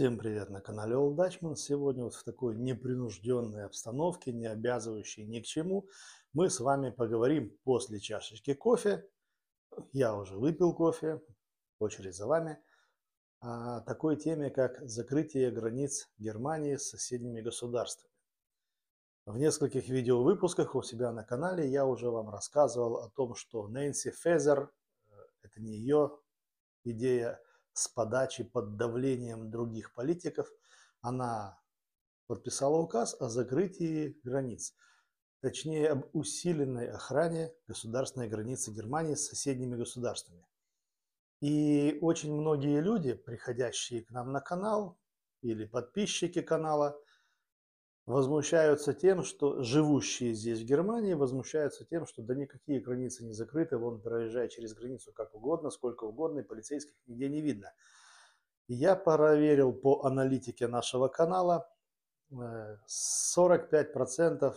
Всем привет на канале All Dutchman. Сегодня вот в такой непринужденной обстановке, не обязывающей ни к чему, мы с вами поговорим после чашечки кофе. Я уже выпил кофе, очередь за вами. О такой теме, как закрытие границ Германии с соседними государствами. В нескольких видеовыпусках у себя на канале я уже вам рассказывал о том, что Нэнси Фезер, э, это не ее идея, с подачи под давлением других политиков, она подписала указ о закрытии границ, точнее об усиленной охране государственной границы Германии с соседними государствами. И очень многие люди, приходящие к нам на канал или подписчики канала, возмущаются тем, что живущие здесь в Германии возмущаются тем, что да никакие границы не закрыты, вон проезжая через границу как угодно, сколько угодно, и полицейских нигде не видно. Я проверил по аналитике нашего канала, 45%, э,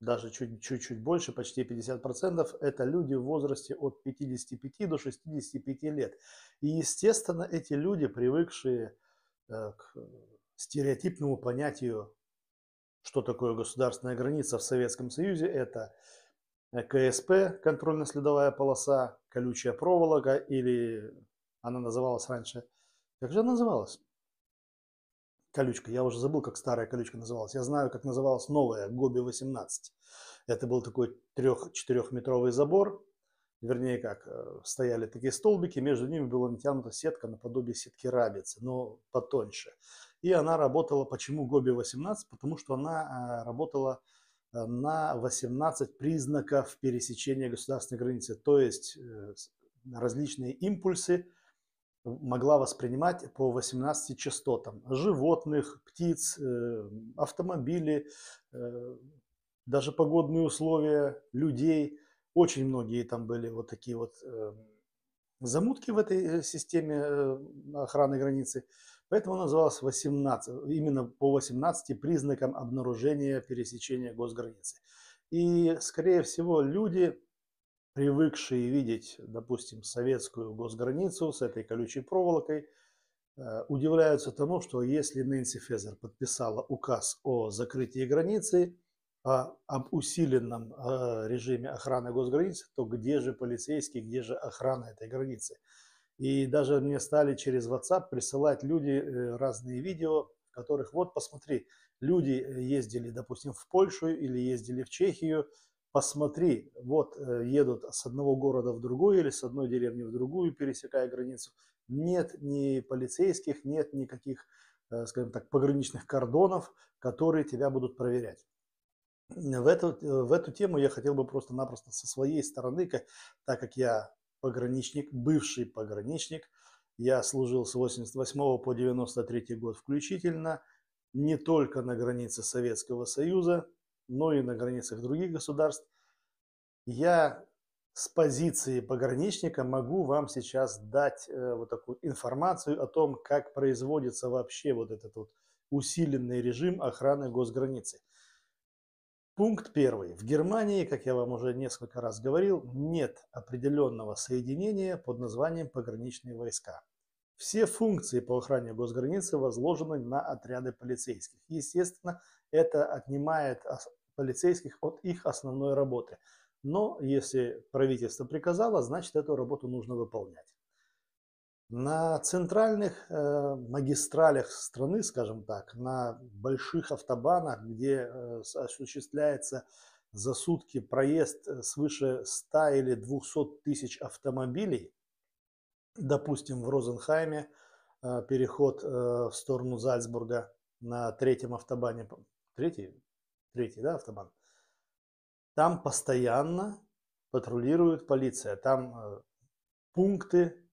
даже чуть-чуть больше, почти 50%, это люди в возрасте от 55 до 65 лет. И, естественно, эти люди, привыкшие э, к стереотипному понятию, что такое государственная граница в Советском Союзе, это э, КСП, контрольно-следовая полоса, колючая проволока, или она называлась раньше, как же она называлась? Колючка, я уже забыл, как старая колючка называлась. Я знаю, как называлась новая, Гоби-18. Это был такой трех-четырехметровый забор, вернее как, э, стояли такие столбики, между ними была натянута сетка наподобие сетки рабицы, но потоньше. И она работала, почему Гоби 18? Потому что она э, работала э, на 18 признаков пересечения государственной границы. То есть э, различные импульсы могла воспринимать по 18 частотам. Животных, птиц, автомобили, даже погодные условия, людей. Очень многие там были вот такие вот замутки в этой системе охраны границы. Поэтому он назывался 18, именно по 18 признакам обнаружения пересечения госграницы. И, скорее всего, люди, привыкшие видеть, допустим, советскую госграницу с этой колючей проволокой, э, удивляются тому, что если Нэнси Фезер подписала указ о закрытии границы, а, об усиленном э, режиме охраны госграницы, то где же полицейский, где же охрана этой границы? И даже мне стали через WhatsApp присылать люди э, разные видео, в которых вот посмотри, люди э, ездили, допустим, в Польшу или ездили в Чехию, посмотри, вот э, едут с одного города в другой или с одной деревни в другую, пересекая границу. Нет ни полицейских, нет никаких, скажем так, пограничных кордонов, которые тебя будут проверять. В эту, в эту тему я хотел бы просто-напросто со своей стороны, так как я пограничник, бывший пограничник. Я служил с 88 по 93 год включительно, не только на границе Советского Союза, но и на границах других государств. Я с позиции пограничника могу вам сейчас дать э, вот такую информацию о том, как производится вообще вот этот вот усиленный режим охраны госграницы. Пункт первый. В Германии, как я вам уже несколько раз говорил, нет определенного соединения под названием пограничные войска. Все функции по охране госграницы возложены на отряды полицейских. Естественно, это отнимает полицейских от их основной работы. Но если правительство приказало, значит эту работу нужно выполнять. На центральных э, магистралях страны, скажем так, на больших автобанах, где э, осуществляется за сутки проезд э, свыше 100 или 200 тысяч автомобилей, допустим, в Розенхайме э, переход э, в сторону Зальцбурга на третьем автобане, третий, третий, да, автобан, там постоянно патрулирует полиция, там э, пункты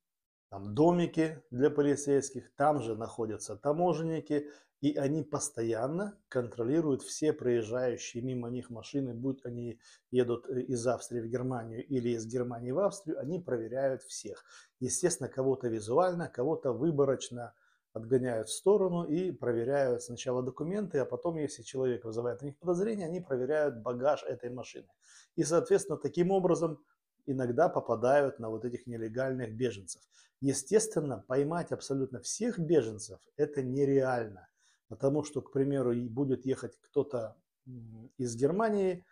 там домики для полицейских, там же находятся таможенники, и они постоянно контролируют все проезжающие мимо них машины, будь они едут э, из Австрии в Германию или из Германии в Австрию, они проверяют всех. Естественно, кого-то визуально, кого-то выборочно отгоняют в сторону и проверяют сначала документы, а потом, если человек вызывает у них подозрение, они проверяют багаж этой машины. И, соответственно, таким образом иногда попадают на вот этих нелегальных беженцев. Естественно, поймать абсолютно всех беженцев это нереально, потому что, к примеру, будет ехать кто-то из Германии,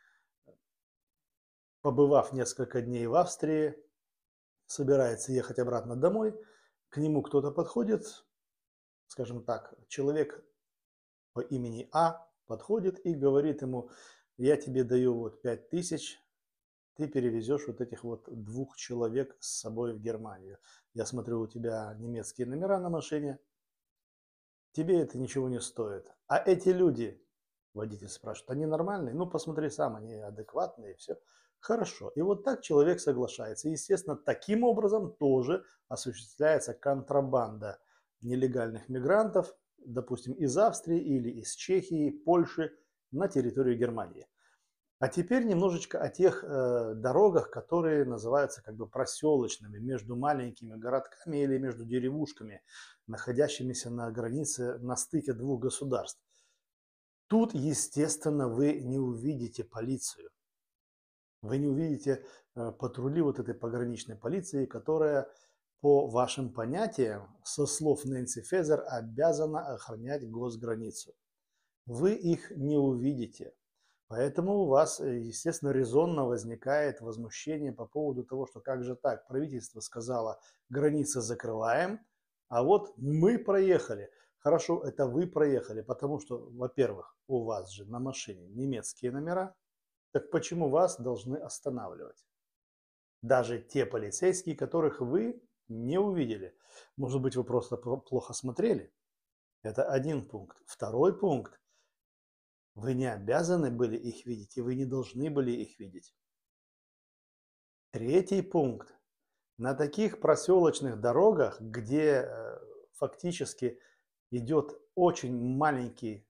побывав несколько дней в Австрии, собирается ехать обратно домой, к нему кто-то подходит, скажем так, человек по имени А подходит и говорит ему, я тебе даю вот 5 тысяч, ты перевезешь вот этих вот двух человек с собой в Германию. Я смотрю, у тебя немецкие номера на машине. Тебе это ничего не стоит. А эти люди, водитель спрашивает, они нормальные? Ну, посмотри сам, они адекватные, все. Хорошо. И вот так человек соглашается. Естественно, таким образом тоже осуществляется контрабанда нелегальных мигрантов, допустим, из Австрии или из Чехии, Польши на территорию Германии. А теперь немножечко о тех э, дорогах, которые называются как бы проселочными, между маленькими городками или между деревушками, находящимися на границе, на стыке двух государств. Тут, естественно, вы не увидите полицию. Вы не увидите э, патрули вот этой пограничной полиции, которая по вашим понятиям, со слов Нэнси Фезер, обязана охранять госграницу. Вы их не увидите. Поэтому у вас, э, естественно, резонно возникает возмущение по поводу того, что как же так, правительство сказало, границы закрываем, а вот мы проехали. Хорошо, это вы проехали, потому что, во-первых, у вас же на машине немецкие номера, так почему вас должны останавливать? Даже те полицейские, которых вы не увидели. Может быть, вы просто плохо смотрели? Это один пункт. Второй пункт вы не обязаны были их видеть, и вы не должны были их видеть. Третий пункт. На таких проселочных дорогах, где э, фактически идет очень маленький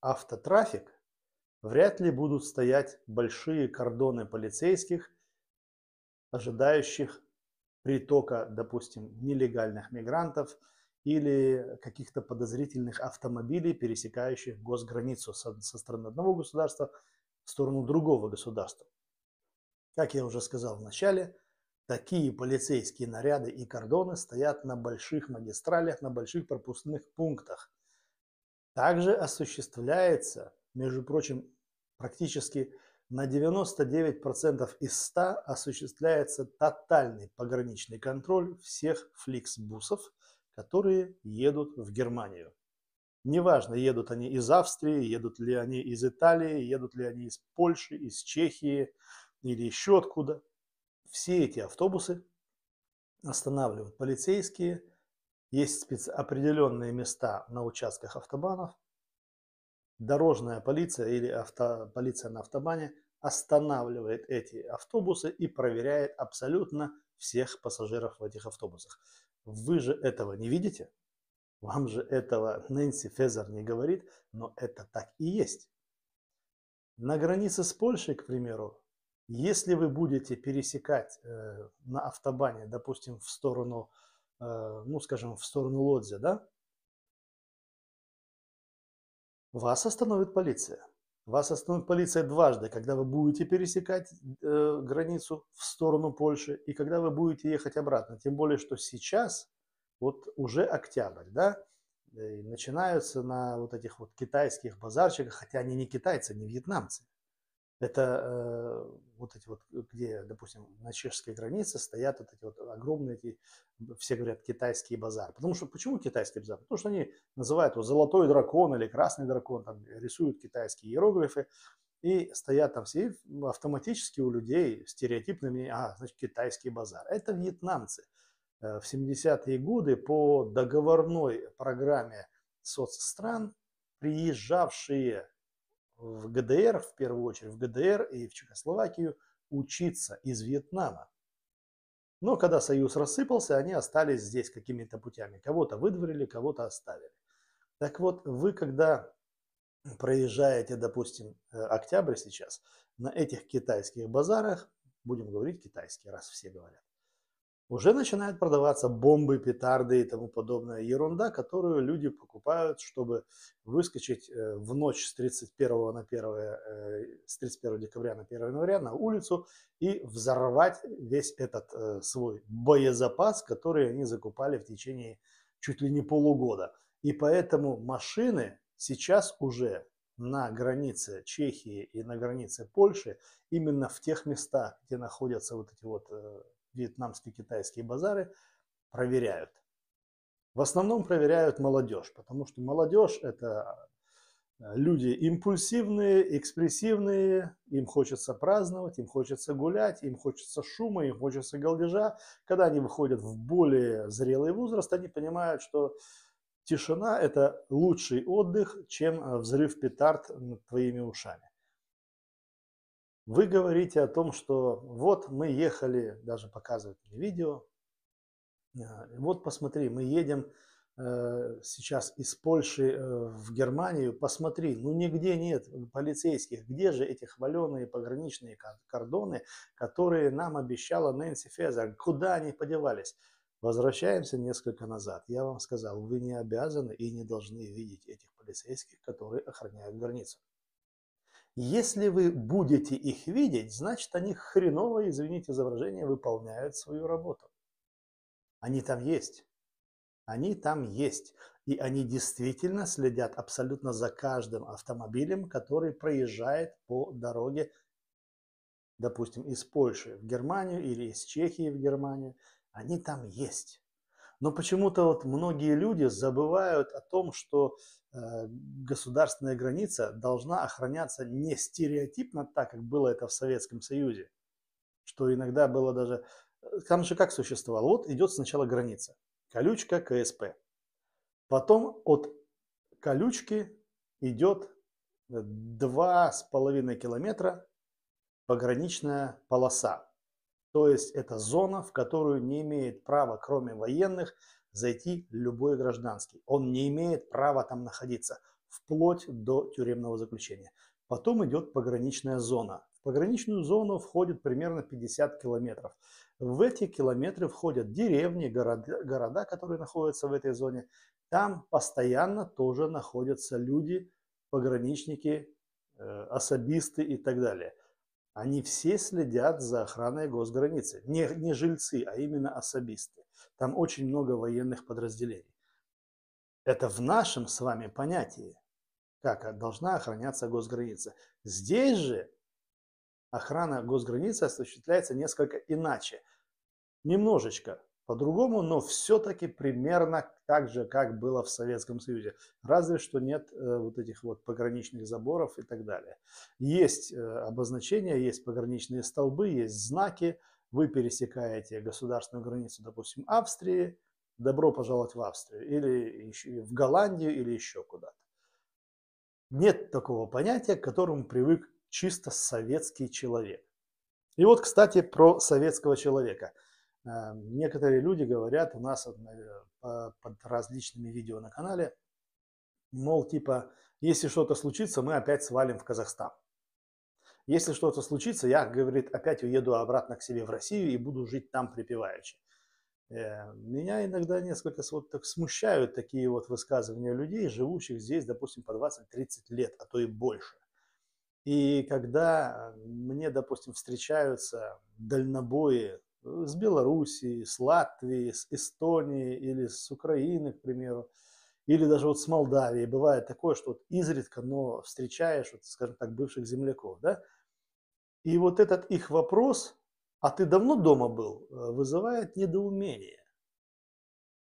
автотрафик, вряд ли будут стоять большие кордоны полицейских, ожидающих притока, допустим, нелегальных мигрантов – или каких-то подозрительных автомобилей, пересекающих госграницу со, со стороны одного государства в сторону другого государства. Как я уже сказал в начале, такие полицейские наряды и кордоны стоят на больших магистралях, на больших пропускных пунктах. Также осуществляется, между прочим, практически на 99% из 100 осуществляется тотальный пограничный контроль всех фликсбусов. – которые едут в Германию. Неважно, едут они из Австрии, едут ли они из Италии, едут ли они из Польши, из Чехии или еще откуда. Все эти автобусы останавливают полицейские. Есть спец... определенные места на участках автобанов. Дорожная полиция или авто... полиция на автобане останавливает эти автобусы и проверяет абсолютно всех пассажиров в этих автобусах. Вы же этого не видите, вам же этого Нэнси Фезер не говорит, но это так и есть. На границе с Польшей, к примеру, если вы будете пересекать э, на автобане, допустим, в сторону, э, ну, скажем, в сторону Лодзя, да, вас остановит полиция. Вас остановит полиция дважды, когда вы будете пересекать э, границу в сторону Польши и когда вы будете ехать обратно. Тем более, что сейчас, вот уже октябрь, да, начинаются на вот этих вот китайских базарчиках, хотя они не китайцы, не вьетнамцы. Это э, вот эти вот, э, где, допустим, на чешской границе стоят вот эти вот огромные, эти, все говорят, китайские базары. Потому что, почему китайский базар? Потому что они называют его золотой дракон или красный дракон, там рисуют китайские иероглифы, и стоят там все ну, автоматически у людей стереотипное мнение, а, значит, китайский базар. Это вьетнамцы. Э, в 70-е годы по договорной программе соцстран приезжавшие в ГДР, в первую очередь в ГДР и в Чехословакию, учиться из Вьетнама. Но когда Союз рассыпался, они остались здесь какими-то путями. Кого-то выдворили, кого-то оставили. Так вот, вы когда проезжаете, допустим, э, октябрь сейчас, на этих китайских базарах, будем говорить китайский, раз все говорят, уже начинают продаваться бомбы, петарды и тому подобная ерунда, которую люди покупают, чтобы выскочить э, в ночь с 31, на 1, э, с 31 декабря на 1 января на улицу и взорвать весь этот э, свой боезапас, который они закупали в течение чуть ли не полугода. И поэтому машины сейчас уже на границе Чехии и на границе Польши, именно в тех местах, где находятся вот эти вот вьетнамско-китайские базары проверяют. В основном проверяют молодежь, потому что молодежь это э, люди импульсивные, экспрессивные, им хочется праздновать, им хочется гулять, им хочется шума, им хочется голдежа. Когда они выходят в более зрелый возраст, они понимают, что тишина – это лучший отдых, чем э, взрыв петард над твоими ушами. Вы говорите о том, что вот мы ехали, даже показывают мне видео, а, вот посмотри, мы едем э, сейчас из Польши э, в Германию, посмотри, ну нигде нет полицейских, где же эти хваленые пограничные кордоны, которые нам обещала Нэнси Фезер, куда они подевались? Возвращаемся несколько назад. Я вам сказал, вы не обязаны и не должны видеть этих полицейских, которые охраняют границу. Если вы будете их видеть, значит, они хреново, извините за выражение, выполняют свою работу. Они там есть. Они там есть. И они действительно следят абсолютно за каждым автомобилем, который проезжает по дороге, допустим, из Польши в Германию или из Чехии в Германию. Они там есть. Но почему-то вот многие люди забывают о том, что э, государственная граница должна охраняться не стереотипно так, как было это в Советском Союзе, что иногда было даже... Э, там же как существовало? Вот идет сначала граница, колючка КСП. Потом от колючки идет 2,5 э, километра пограничная полоса. То есть это зона, в которую не имеет права, кроме военных, зайти любой гражданский. Он не имеет права там находиться, вплоть до тюремного заключения. Потом идет пограничная зона. В пограничную зону входит примерно 50 километров. В эти километры входят деревни, города, города, которые находятся в этой зоне. Там постоянно тоже находятся люди, пограничники, э, особисты и так далее. Они все следят за охраной госграницы. Не, не жильцы, а именно особисты. Там очень много военных подразделений. Это в нашем с вами понятии, как должна охраняться госграница. Здесь же охрана госграницы осуществляется несколько иначе. Немножечко по-другому, но все-таки примерно так же, как было в Советском Союзе. Разве что нет э, вот этих вот пограничных заборов и так далее. Есть э, обозначения, есть пограничные столбы, есть знаки. Вы пересекаете государственную границу, допустим, Австрии, добро пожаловать в Австрию, или еще, в Голландию, или еще куда-то. Нет такого понятия, к которому привык чисто советский человек. И вот, кстати, про советского человека – Э, некоторые люди говорят у нас э, под различными видео на канале, мол, типа, если что-то случится, мы опять свалим в Казахстан. Если что-то случится, я, говорит, опять уеду обратно к себе в Россию и буду жить там припеваючи. Э, меня иногда несколько вот так смущают такие вот высказывания людей, живущих здесь, допустим, по 20-30 лет, а то и больше. И когда мне, допустим, встречаются дальнобои Э, с Белоруссии, с Латвии, с Эстонии или с Украины, к примеру, или даже вот с Молдавии. Бывает такое, что вот изредка, но встречаешь, вот, скажем так, бывших земляков, да? И вот этот их вопрос, а ты давно дома был, э, вызывает недоумение.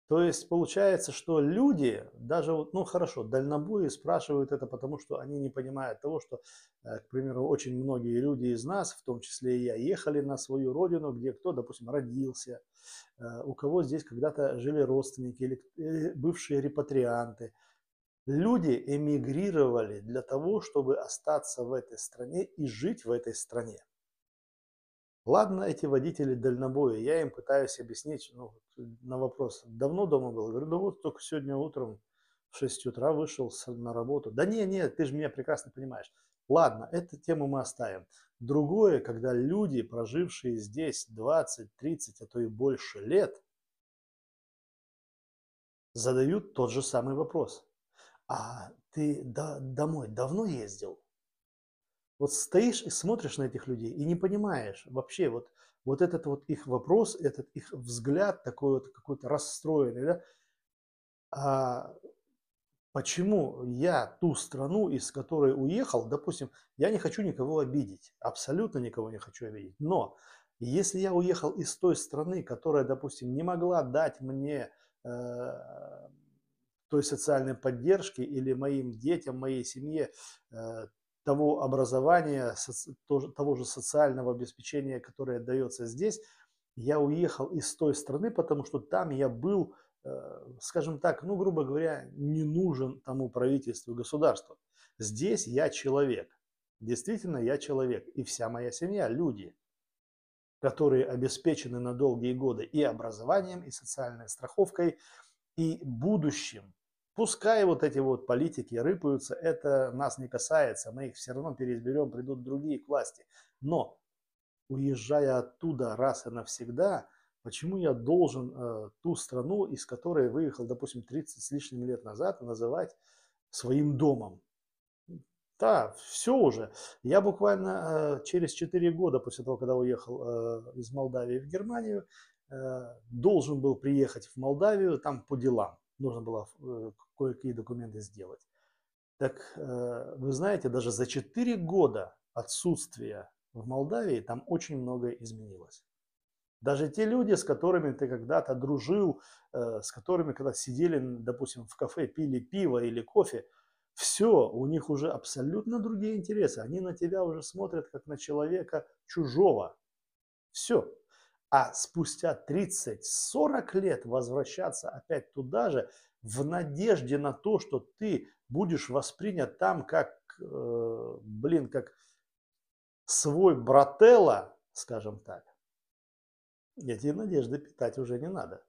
То есть получается, что люди, даже, вот, ну хорошо, дальнобои спрашивают это, потому что они не понимают того, что, э, к примеру, очень многие люди из нас, в том числе и я, ехали на свою родину, где кто, допустим, родился, э, у кого здесь когда-то жили родственники или э, бывшие репатрианты. Люди эмигрировали для того, чтобы остаться в этой стране и жить в этой стране. Ладно, эти водители дальнобоя, я им пытаюсь объяснить ну, э, на вопрос, давно дома был? говорю, ну вот только сегодня утром в 6 утра вышел на работу. Да не, не, ты же меня прекрасно понимаешь. Ладно, эту тему мы оставим. Другое, когда люди, прожившие здесь 20, 30, а то и больше лет, задают тот же самый вопрос. А ты до, домой давно ездил? Вот стоишь и смотришь на этих людей и не понимаешь вообще вот, вот этот вот их вопрос, этот их взгляд такой вот какой-то расстроенный, да? А почему я ту страну, из которой уехал, допустим, я не хочу никого обидеть, абсолютно никого не хочу обидеть, но если я уехал из той страны, которая, допустим, не могла дать мне э, той социальной поддержки или моим детям, моей семье э, того образования, того же социального обеспечения, которое дается здесь, я уехал из той страны, потому что там я был, э, скажем так, ну, грубо говоря, не нужен тому правительству, государству. Здесь я человек. Действительно, я человек. И вся моя семья – люди, которые обеспечены на долгие годы и образованием, и социальной страховкой, и будущим. Пускай вот эти вот политики рыпаются, это нас не касается, мы их все равно переизберем, придут другие к власти. Но уезжая оттуда раз и навсегда, почему я должен э, ту страну, из которой выехал, допустим, 30 с лишним лет назад, называть своим домом? Да, все уже. Я буквально э, через 4 года после того, когда уехал э, из Молдавии в Германию, э, должен был приехать в Молдавию там по делам нужно было э, кое-какие документы сделать. Так э, вы знаете, даже за 4 года отсутствия в Молдавии там очень многое изменилось. Даже те люди, с которыми ты когда-то дружил, э, с которыми когда сидели, допустим, в кафе, пили пиво или кофе, все, у них уже абсолютно другие интересы. Они на тебя уже смотрят как на человека чужого. Все, а спустя 30-40 лет возвращаться опять туда же в надежде на то, что ты будешь воспринят там как, э, блин, как свой брателла, скажем так. Эти надежды питать уже не надо.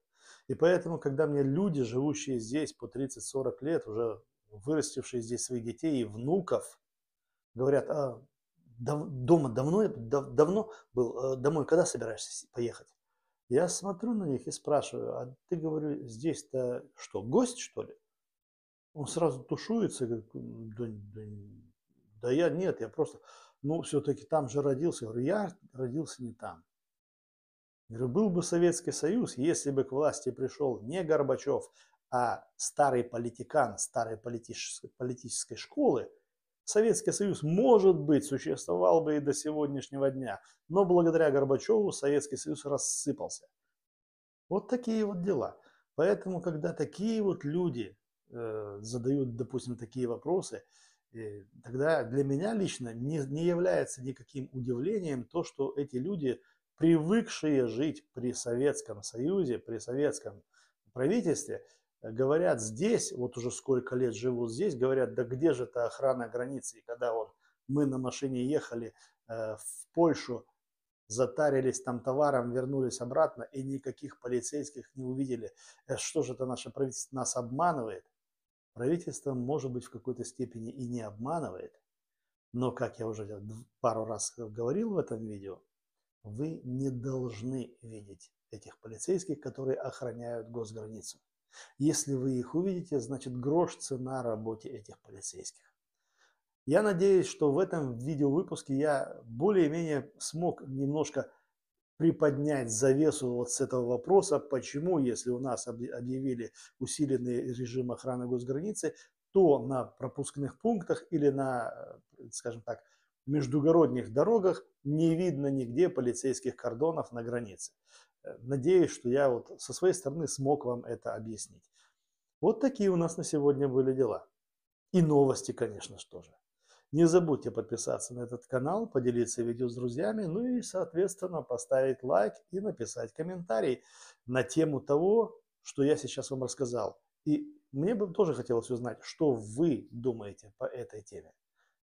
И поэтому, когда мне люди, живущие здесь по 30-40 лет, уже вырастившие здесь своих детей и внуков, говорят, а дав, дома давно, дав, давно был, э, домой когда собираешься поехать? Я смотрю на них и спрашиваю, а ты, говорю, здесь-то что, гость, что ли? Он сразу тушуется, говорит, да, да, да я нет, я просто, ну, все-таки там же родился. Я говорю, я родился не там. Я говорю, был бы Советский Союз, если бы к власти пришел не Горбачев, а старый политикан, старой политической, политической школы – Советский Союз, может быть, существовал бы и до сегодняшнего дня, но благодаря Горбачеву Советский Союз рассыпался. Вот такие вот дела. Поэтому, когда такие вот люди э, задают, допустим, такие вопросы, э, тогда для меня лично не, не является никаким удивлением то, что эти люди, привыкшие жить при Советском Союзе, при советском правительстве, говорят здесь, вот уже сколько лет живут здесь, говорят, да где же эта охрана границы? И когда вот мы на машине ехали э, в Польшу, затарились там товаром, вернулись обратно и никаких полицейских не увидели. Э, что же это наше правительство нас обманывает? Правительство, может быть, в какой-то степени и не обманывает, но, как я уже пару раз говорил в этом видео, вы не должны видеть этих полицейских, которые охраняют госграницу. Если вы их увидите, значит грош цена работе этих полицейских. Я надеюсь, что в этом видеовыпуске я более-менее смог немножко приподнять завесу вот с этого вопроса, почему, если у нас объявили усиленный режим охраны госграницы, то на пропускных пунктах или на, э, скажем так, междугородних дорогах не видно нигде полицейских кордонов на границе. Надеюсь, что я вот со своей стороны смог вам это объяснить. Вот такие у нас на сегодня были дела. И новости, конечно же, тоже. Не забудьте подписаться на этот канал, поделиться видео с друзьями, ну и, соответственно, поставить лайк и написать комментарий на тему того, что я сейчас вам рассказал. И мне бы тоже хотелось узнать, что вы думаете по этой теме.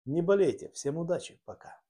Не болейте, всем удачи, пока.